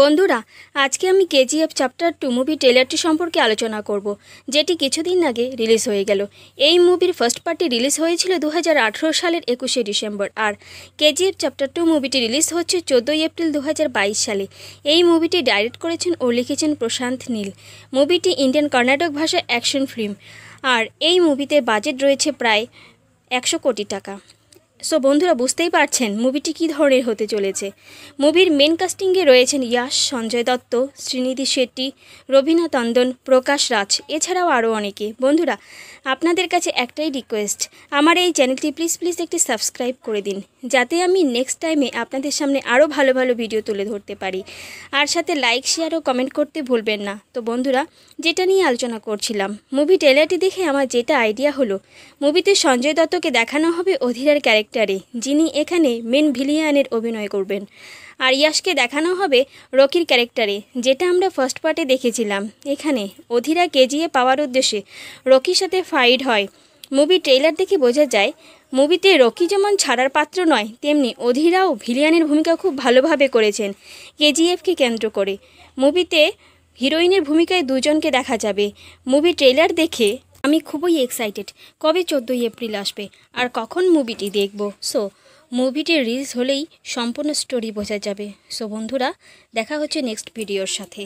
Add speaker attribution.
Speaker 1: বন্ধুরা আজকে আমি কেজিএফ চ্যাপ্টার টু মুভি ট্রেলারটি সম্পর্কে আলোচনা করব যেটি কিছুদিন আগে রিলিজ হয়ে গেল এই মুভির ফার্স্ট পার্টি রিলিজ হয়েছিল দু সালের একুশে ডিসেম্বর আর কেজিএফ চ্যাপ্টার টু মুভিটি রিলিজ হচ্ছে চোদ্দোই এপ্রিল দু সালে এই মুভিটি ডাইরেক্ট করেছেন ও লিখেছেন প্রশান্ত নীল মুভিটি ইন্ডিয়ান কর্ণাটক ভাষায় অ্যাকশন ফিল্ম আর এই মুভিতে বাজেট রয়েছে প্রায় একশো কোটি টাকা সো বন্ধুরা বুঝতেই পারছেন মুভিটি কী ধরনের হতে চলেছে মুভির মেন কাস্টিংয়ে রয়েছেন ইয়াশ সঞ্জয় দত্ত শ্রীনিধি শেট্টি রবীনা তন্দন প্রকাশ রাজ এছাড়াও আরও অনেকে বন্ধুরা আপনাদের কাছে একটাই রিকোয়েস্ট আমার এই চ্যানেলটি প্লিজ প্লিজ একটি সাবস্ক্রাইব করে দিন যাতে আমি নেক্সট টাইমে আপনাদের সামনে আরও ভালো ভালো ভিডিও তুলে ধরতে পারি আর সাথে লাইক শেয়ার ও কমেন্ট করতে ভুলবেন না তো বন্ধুরা যেটা নিয়ে আলোচনা করছিলাম মুভি ট্রেলারটি দেখে আমার যেটা আইডিয়া হলো মুভিতে সঞ্জয় দত্তকে দেখানো হবে অধীরার ক্যারেক্টার ক্যারেক্টারে যিনি এখানে মেন ভিলিয়ানের অভিনয় করবেন আর ইয়াসকে দেখানো হবে রকির ক্যারেক্টারে যেটা আমরা ফার্স্ট পার্টে দেখেছিলাম এখানে অধীরা কেজিয়ে পাওয়ার উদ্দেশ্যে রকির সাথে ফাইট হয় মুভি ট্রেইলার দেখে বোঝা যায় মুভিতে রকি যেমন ছাড়ার পাত্র নয় তেমনি অধীরাও ভিলিয়ানের ভূমিকা খুব ভালোভাবে করেছেন কেজিএফকে কেন্দ্র করে মুভিতে হিরোইনের ভূমিকায় দুজনকে দেখা যাবে মুভি ট্রেলার দেখে আমি খুবই এক্সাইটেড কবে চোদ্দোই এপ্রিল আসবে আর কখন মুভিটি দেখব সো মুভিটি রিলিজ হলেই সম্পূর্ণ স্টোরি বোঝা যাবে সো বন্ধুরা দেখা হচ্ছে নেক্সট ভিডিওর সাথে